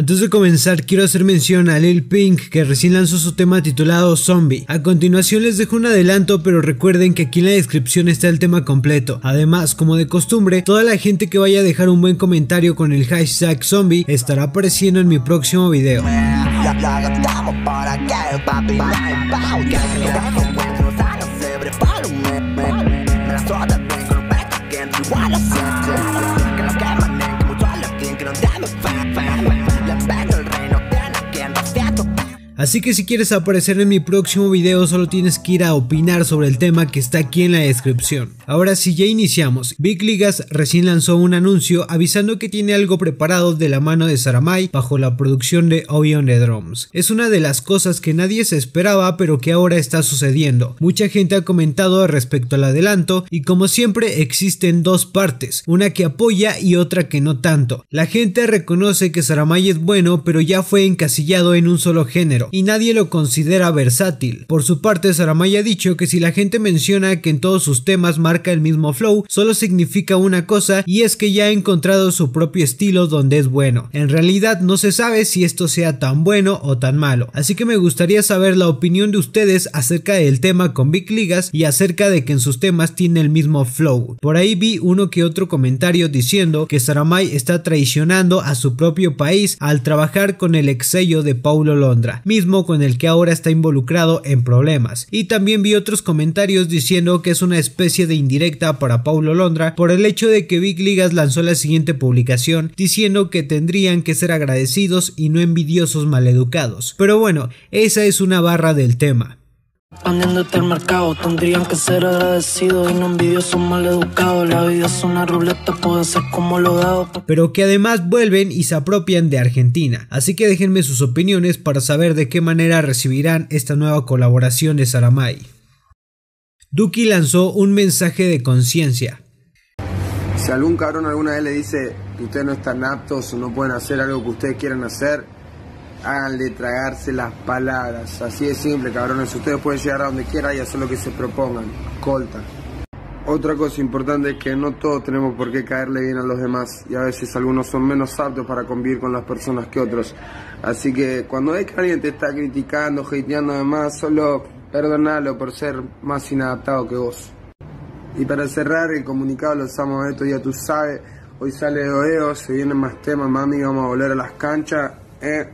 Antes de comenzar quiero hacer mención a Lil Pink que recién lanzó su tema titulado Zombie. A continuación les dejo un adelanto pero recuerden que aquí en la descripción está el tema completo. Además, como de costumbre, toda la gente que vaya a dejar un buen comentario con el hashtag zombie estará apareciendo en mi próximo video. Así que si quieres aparecer en mi próximo video solo tienes que ir a opinar sobre el tema que está aquí en la descripción. Ahora si ya iniciamos, Big Ligas recién lanzó un anuncio avisando que tiene algo preparado de la mano de Saramay bajo la producción de Obi on the Drums. Es una de las cosas que nadie se esperaba pero que ahora está sucediendo. Mucha gente ha comentado respecto al adelanto y como siempre existen dos partes, una que apoya y otra que no tanto. La gente reconoce que Saramay es bueno pero ya fue encasillado en un solo género y nadie lo considera versátil. Por su parte, Saramay ha dicho que si la gente menciona que en todos sus temas marca el mismo flow, solo significa una cosa y es que ya ha encontrado su propio estilo donde es bueno. En realidad no se sabe si esto sea tan bueno o tan malo, así que me gustaría saber la opinión de ustedes acerca del tema con Big Ligas y acerca de que en sus temas tiene el mismo flow. Por ahí vi uno que otro comentario diciendo que Saramay está traicionando a su propio país al trabajar con el ex sello de Paulo Londra con el que ahora está involucrado en problemas. Y también vi otros comentarios diciendo que es una especie de indirecta para Paulo Londra por el hecho de que Big Ligas lanzó la siguiente publicación diciendo que tendrían que ser agradecidos y no envidiosos maleducados. Pero bueno, esa es una barra del tema. Poniéndote al mercado, tendrían que ser agradecidos y no envidiosos, mal educados. La vida es una ruleta, puede ser como lo dado. Pero que además vuelven y se apropian de Argentina. Así que déjenme sus opiniones para saber de qué manera recibirán esta nueva colaboración de Saramay. Duki lanzó un mensaje de conciencia. Si algún cabrón alguna vez le dice, que ustedes no están aptos, o no pueden hacer algo que ustedes quieran hacer, hagan de tragarse las palabras. Así de simple, cabrones. Ustedes pueden llegar a donde quieran y hacer lo que se propongan. Colta. Otra cosa importante es que no todos tenemos por qué caerle bien a los demás y a veces algunos son menos aptos para convivir con las personas que otros. Así que cuando ves que alguien te está criticando, hateando además, solo perdonalo por ser más inadaptado que vos. Y para cerrar el comunicado, los amo esto, ya tú sabes, hoy sale Oeo se vienen más temas, mami, vamos a volver a las canchas. Eh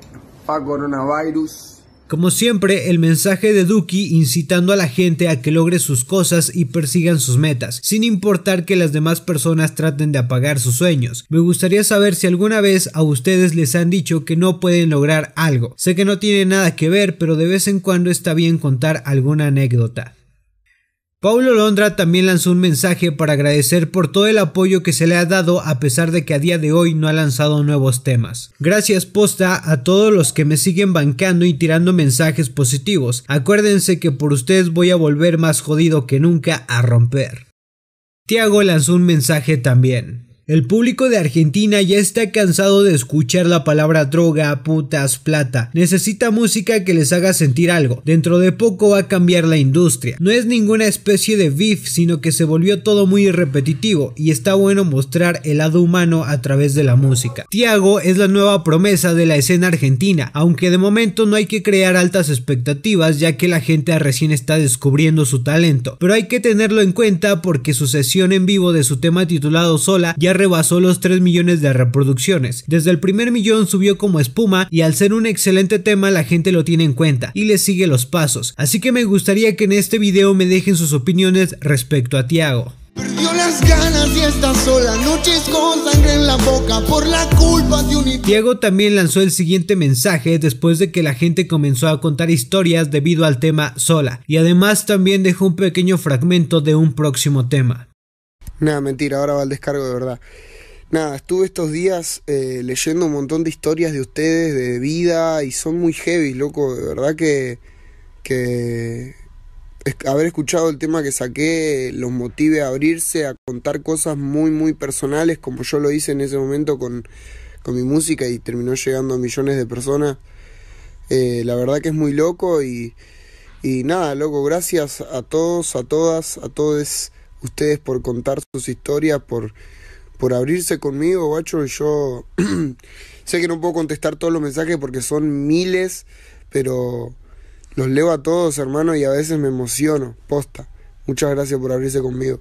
coronavirus. Como siempre, el mensaje de Duki incitando a la gente a que logre sus cosas y persigan sus metas, sin importar que las demás personas traten de apagar sus sueños. Me gustaría saber si alguna vez a ustedes les han dicho que no pueden lograr algo. Sé que no tiene nada que ver, pero de vez en cuando está bien contar alguna anécdota. Paulo Londra también lanzó un mensaje para agradecer por todo el apoyo que se le ha dado a pesar de que a día de hoy no ha lanzado nuevos temas. Gracias posta a todos los que me siguen bancando y tirando mensajes positivos. Acuérdense que por ustedes voy a volver más jodido que nunca a romper. Tiago lanzó un mensaje también. El público de Argentina ya está cansado de escuchar la palabra droga, putas, plata. Necesita música que les haga sentir algo. Dentro de poco va a cambiar la industria. No es ninguna especie de beef, sino que se volvió todo muy repetitivo y está bueno mostrar el lado humano a través de la música. Tiago es la nueva promesa de la escena argentina, aunque de momento no hay que crear altas expectativas ya que la gente recién está descubriendo su talento. Pero hay que tenerlo en cuenta porque su sesión en vivo de su tema titulado Sola ya rebasó los 3 millones de reproducciones. Desde el primer millón subió como espuma y al ser un excelente tema la gente lo tiene en cuenta y le sigue los pasos. Así que me gustaría que en este video me dejen sus opiniones respecto a Tiago. Tiago también lanzó el siguiente mensaje después de que la gente comenzó a contar historias debido al tema sola y además también dejó un pequeño fragmento de un próximo tema. Nada, mentira, ahora va el descargo de verdad. Nada, estuve estos días eh, leyendo un montón de historias de ustedes, de vida, y son muy heavy, loco. De verdad que, que haber escuchado el tema que saqué los motive a abrirse, a contar cosas muy, muy personales, como yo lo hice en ese momento con, mi música y terminó llegando a millones de personas. Eh, la verdad que es muy loco y, y nada, loco, gracias a todos, a todas, a todos ustedes por contar sus historias, por, por abrirse conmigo, guacho. Yo sé que no puedo contestar todos los mensajes porque son miles, pero los leo a todos, hermano, y a veces me emociono. Posta. Muchas gracias por abrirse conmigo.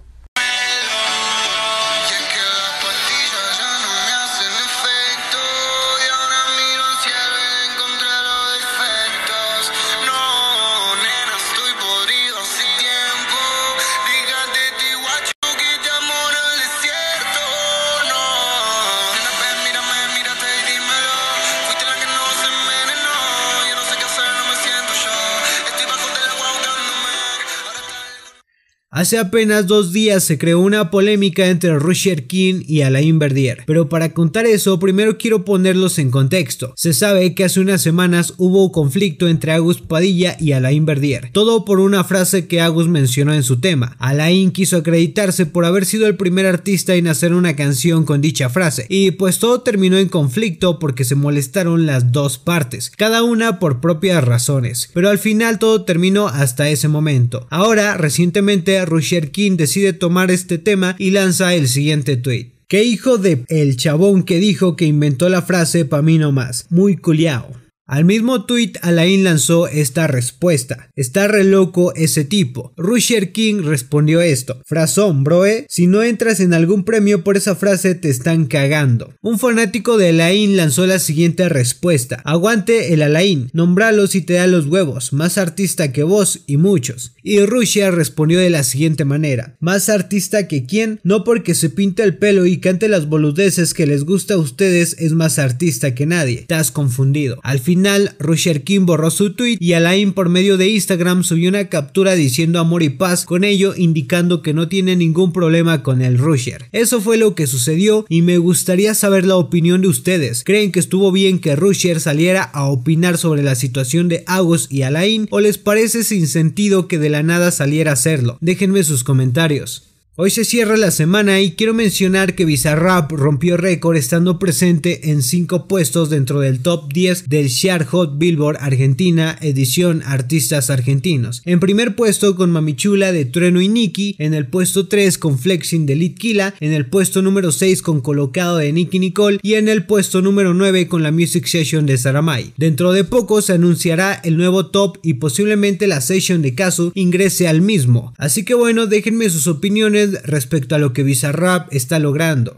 Hace apenas dos días se creó una polémica entre Rusher King y Alain Verdier, pero para contar eso primero quiero ponerlos en contexto. Se sabe que hace unas semanas hubo un conflicto entre Agus Padilla y Alain Verdier, todo por una frase que Agus mencionó en su tema. Alain quiso acreditarse por haber sido el primer artista en hacer una canción con dicha frase, y pues todo terminó en conflicto porque se molestaron las dos partes, cada una por propias razones, pero al final todo terminó hasta ese momento. Ahora, recientemente Rusher King decide tomar este tema y lanza el siguiente tweet. Que hijo de el chabón que dijo que inventó la frase pa' mí no más? Muy culiao. Al mismo tuit, Alain lanzó esta respuesta. Está re loco ese tipo. Rusher King respondió esto. Frasón, eh. Si no entras en algún premio por esa frase, te están cagando. Un fanático de Alain lanzó la siguiente respuesta. Aguante el Alain. Nombralos y te da los huevos. Más artista que vos y muchos. Y Rusher respondió de la siguiente manera. Más artista que quién. No porque se pinta el pelo y cante las boludeces que les gusta a ustedes es más artista que nadie. Estás confundido. Al final, Rusher Kim borró su tweet y Alain por medio de Instagram subió una captura diciendo amor y paz con ello indicando que no tiene ningún problema con el Rusher. Eso fue lo que sucedió y me gustaría saber la opinión de ustedes. ¿Creen que estuvo bien que Rusher saliera a opinar sobre la situación de Agus y Alain o les parece sin sentido que de la nada saliera a hacerlo? Déjenme sus comentarios. Hoy se cierra la semana y quiero mencionar que Bizarrap rompió récord estando presente en 5 puestos dentro del top 10 del Share Hot Billboard Argentina edición Artistas Argentinos. En primer puesto con Mamichula de Trueno y Nicky, en el puesto 3 con Flexing de Litquila, en el puesto número 6 con Colocado de Nicky Nicole y en el puesto número 9 con la Music Session de Saramay. Dentro de poco se anunciará el nuevo top y posiblemente la session de Kazu ingrese al mismo. Así que bueno, déjenme sus opiniones respecto a lo que Bizarrap está logrando.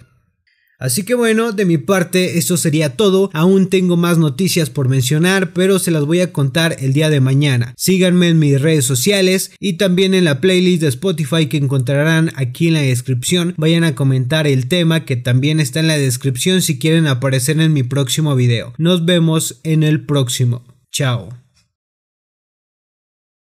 Así que bueno, de mi parte eso sería todo, aún tengo más noticias por mencionar, pero se las voy a contar el día de mañana. Síganme en mis redes sociales y también en la playlist de Spotify que encontrarán aquí en la descripción. Vayan a comentar el tema que también está en la descripción si quieren aparecer en mi próximo video. Nos vemos en el próximo. Chao.